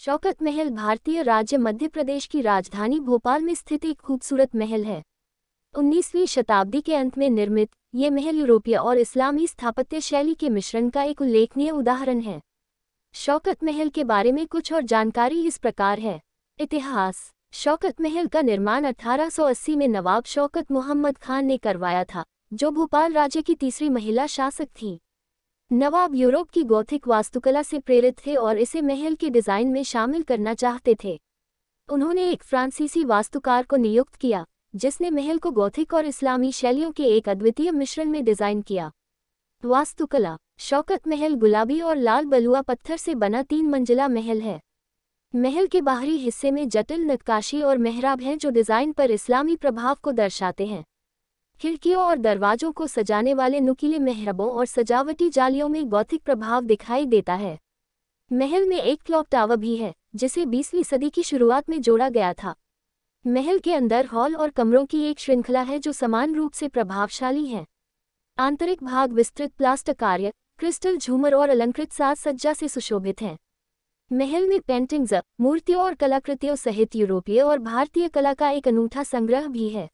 शौकत महल भारतीय राज्य मध्य प्रदेश की राजधानी भोपाल में स्थित एक खूबसूरत महल है 19वीं शताब्दी के अंत में निर्मित ये महल यूरोपीय और इस्लामी स्थापत्य शैली के मिश्रण का एक उल्लेखनीय उदाहरण है शौकत महल के बारे में कुछ और जानकारी इस प्रकार है इतिहास शौकत महल का निर्माण 1880 में नवाब शौकत मोहम्मद खान ने करवाया था जो भोपाल राज्य की तीसरी महिला शासक थीं नवाब यूरोप की गौथिक वास्तुकला से प्रेरित थे और इसे महल के डिज़ाइन में शामिल करना चाहते थे उन्होंने एक फ्रांसीसी वास्तुकार को नियुक्त किया जिसने महल को गौथिक और इस्लामी शैलियों के एक अद्वितीय मिश्रण में डिज़ाइन किया वास्तुकला शौकत महल गुलाबी और लाल बलुआ पत्थर से बना तीन मंजिला महल है महल के बाहरी हिस्से में जटिल नक्काशी और मेहराब हैं जो डिज़ाइन पर इस्लामी प्रभाव को दर्शाते हैं खिड़कियों और दरवाजों को सजाने वाले नुकीले मेहरबों और सजावटी जालियों में गौथिक प्रभाव दिखाई देता है महल में एक क्लॉक टावर भी है जिसे 20वीं सदी की शुरुआत में जोड़ा गया था महल के अंदर हॉल और कमरों की एक श्रृंखला है जो समान रूप से प्रभावशाली है आंतरिक भाग विस्तृत प्लास्टर कार्य क्रिस्टल झूमर और अलंकृत साज सज्जा से सुशोभित हैं महल में पेंटिंग्स मूर्तियों और कलाकृतियों सहित यूरोपीय और भारतीय कला का एक अनूठा संग्रह भी है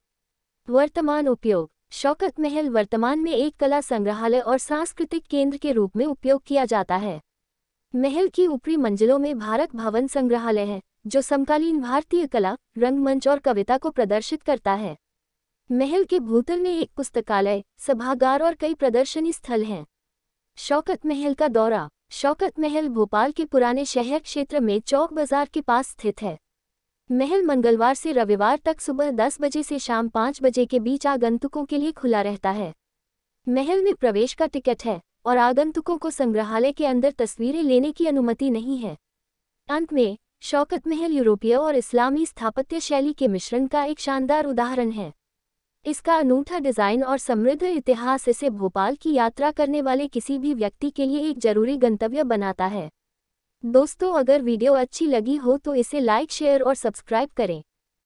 वर्तमान उपयोग शौकत महल वर्तमान में एक कला संग्रहालय और सांस्कृतिक केंद्र के रूप में उपयोग किया जाता है महल की ऊपरी मंजिलों में भारत भवन संग्रहालय है जो समकालीन भारतीय कला रंगमंच और कविता को प्रदर्शित करता है महल के भूतल में एक पुस्तकालय सभागार और कई प्रदर्शनी स्थल हैं शौकत महल का दौरा शौकत महल भोपाल के पुराने शहर क्षेत्र में चौक बाजार के पास स्थित है महल मंगलवार से रविवार तक सुबह 10 बजे से शाम 5 बजे के बीच आगंतुकों के लिए खुला रहता है महल में प्रवेश का टिकट है और आगंतुकों को संग्रहालय के अंदर तस्वीरें लेने की अनुमति नहीं है अंत में शौकत महल यूरोपीय और इस्लामी स्थापत्य शैली के मिश्रण का एक शानदार उदाहरण है इसका अनूठा डिज़ाइन और समृद्ध इतिहास इसे भोपाल की यात्रा करने वाले किसी भी व्यक्ति के लिए एक जरूरी गंतव्य बनाता है दोस्तों अगर वीडियो अच्छी लगी हो तो इसे लाइक शेयर और सब्सक्राइब करें